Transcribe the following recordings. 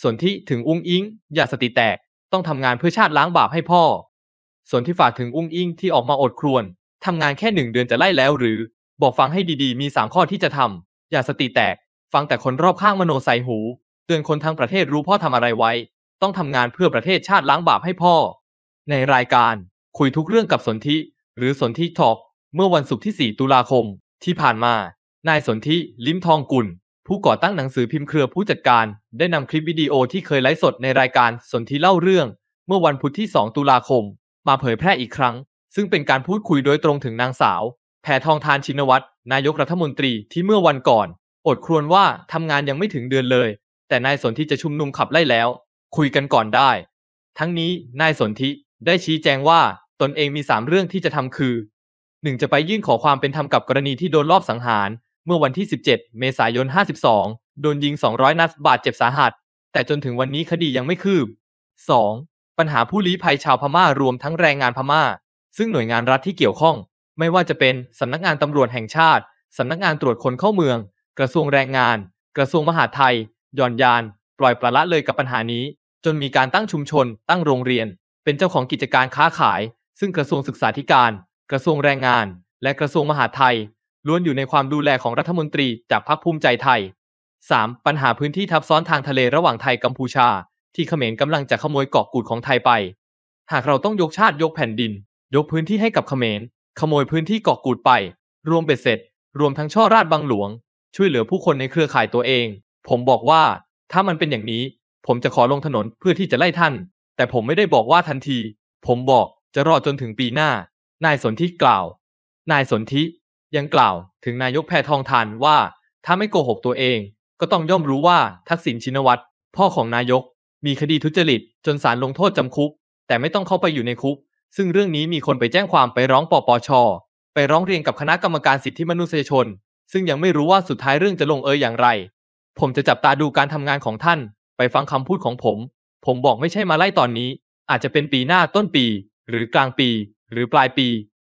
ส่วนที่ถึงอุ้งอิง อย่าสติแตก ต้องทำงานเพื่อชาติล้างบาปให้พ่อส่วนที่ฝากถึงอุ้งอิงที่ออกมาอดครวนทำงานแค่หนึ่งเดือนจะไล่แล้วหรือ บอกฟังให้ดีๆ มีสามข้อที่จะทำ อย่าสติแตก ฟังแต่คนรอบข้างมโนใส่หู เตือนคนทั้งประเทศรู้พ่อทำอะไรไว้ ต้องทำงานเพื่อประเทศชาติล้างบาปให้พ่อ ในรายการคุยทุกเรื่องกับสนธิหรือสนธิทอกเมื่อวันศุกร์ที่4ตุลาคมที่ผ่านมา นายสนธิลิ้มทองกุลผู้ก่อตั้งหนังสือพิมพ์เครือผู้จัดการ ได้นำคลิปวิดีโอที่เคยไลฟ์สดในรายการสนธิเล่าเรื่อง เมื่อวันพุธที่ 2 ตุลาคม มาเผยแพร่อีกครั้ง ซึ่งเป็นการพูดคุยโดยตรงถึงนางสาว แพทองทานชินวัตร นายกรัฐมนตรีที่เมื่อวันก่อน อดครวญว่าทำงานยังไม่ถึงเดือนเลย แต่นายสนธิจะชุมนุมขับไล่แล้ว คุยกันก่อนได้ ทั้งนี้นายสนธิได้ชี้แจงว่าตนเองมี3เรื่องที่จะทำคือ 1. จะไปยื่นขอความเป็นธรรมกับกรณีที่โดนลอบสังหารเมื่อวันที่ 17 เมษายน 52 โดนยิง 200 นัดบาดเจ็บสาหัสแต่จนถึงวันนี้คดียังไม่คืบ 2. ปัญหาผู้ลี้ภัยชาวพม่า รวมทั้งแรงงานพม่า ซึ่งหน่วยงานรัฐที่เกี่ยวข้อง ไม่ว่าจะเป็นสำนักงานตำรวจแห่งชาติสำนักงานตรวจคนเข้าเมือง กระทรวงแรงงาน กระทรวงมหาดไทยย่อนยาน ปล่อยปละละเลยกับปัญหานี้จนมีการตั้งชุมชน ตั้งโรงเรียน เป็นเจ้าของกิจการค้าขาย ซึ่งกระทรวงศึกษาธิการ กระทรวงแรงงาน และกระทรวงมหาดไทยล้วนอยู่ในความดูแลของรัฐมนตรีจากพรรคภูมิใจไทย 3. ปัญหาพื้นที่ทับซ้อนทางทะเลระหว่างไทยกัมพูชา ที่เขมรกำลังจะขโมยเกาะกูดของไทยไป หากเราต้องยกชาติยกแผ่นดิน ยกพื้นที่ให้กับเขมรขโมยพื้นที่เกาะกูดไป รวมเป็ดเสร็จ รวมทั้งช่อราชบางหลวง ช่วยเหลือผู้คนในเครือข่ายตัวเอง ผมบอกว่าถ้ามันเป็นอย่างนี้ ผมจะขอลงถนนเพื่อที่จะไล่ท่าน แต่ผมไม่ได้บอกว่าทันที ผมบอกจะรอจนถึงปีหน้า นายสนธิกล่าว นายสนธิยังกล่าวถึงนายกแพทองทานว่า ถ้าไม่โกหกตัวเอง ก็ต้องย่อมรู้ว่าทักษิณชินวัตร พ่อของนายก มีคดีทุจริต จนศาลลงโทษจำคุก แต่ไม่ต้องเข้าไปอยู่ในคุก ซึ่งเรื่องนี้มีคนไปแจ้งความไปร้องปปชไปร้องเรียนกับคณะกรรมการสิทธิมนุษยชน ซึ่งยังไม่รู้ว่าสุดท้ายเรื่องจะลงเอยอย่างไร ผมจะจับตาดูการทำงานของท่าน ไปฟังคำพูดของผม ผมบอกไม่ใช่มาไล่ตอนนี้ อาจจะเป็นปีหน้าต้นปี หรือกลางปี หรือปลายปี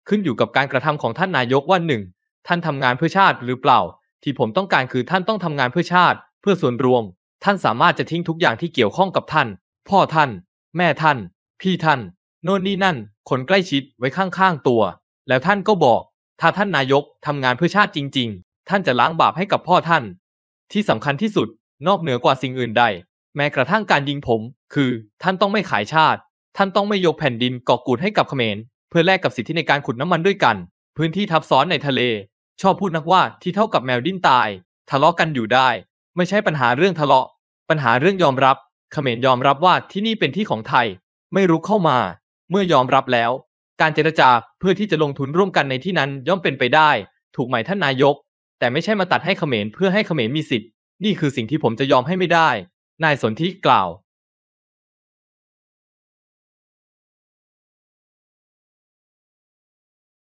ขึ้นอยู่กับการกระทำของท่านนายกว่าหนึ่ง ท่านทำงานเพื่อชาติหรือเปล่า ที่ผมต้องการคือท่านต้องทำงานเพื่อชาติเพื่อส่วนรวม ท่านสามารถจะทิ้งทุกอย่างที่เกี่ยวข้องกับท่าน พ่อท่าน แม่ท่าน พี่ท่าน โน่นนี่นั่น คนใกล้ชิดไว้ข้างๆตัว แล้วท่านก็บอก ถ้าท่านนายกทำงานเพื่อชาติจริง ๆ ท่านจะล้างบาปให้กับพ่อท่าน ที่สำคัญที่สุดนอกเหนือกว่าสิ่งอื่นใด แม้กระทั่งการยิงผม คือ ท่านต้องไม่ขายชาติ ท่านต้องไม่ยกแผ่นดินกาอกูดให้กับเขมรเพื่อแลกกับสิทธิในการขุดน้ำมันด้วยกัน พื้นที่ทับซ้อนในทะเล ชอบพูดนักว่าที่เท่ากับแมวดิ้นตาย ทะเลาะกันอยู่ได้ ไม่ใช่ปัญหาเรื่องทะเลาะปัญหาเรื่องยอมรับ เขมรยอมรับว่าที่นี่เป็นที่ของไทย ไม่รู้เข้ามา เมื่อยอมรับแล้ว การเจรจาเพื่อที่จะลงทุนร่วมกันในที่นั้นย่อมเป็นไปได้ ถูกไหมท่านนายก แต่ไม่ใช่มาตัดให้เขมรเพื่อให้เขมรมีสิทธิ์นี่คือสิ่งที่ผมจะยอมให้ไม่ได้นายสนธิกล่าว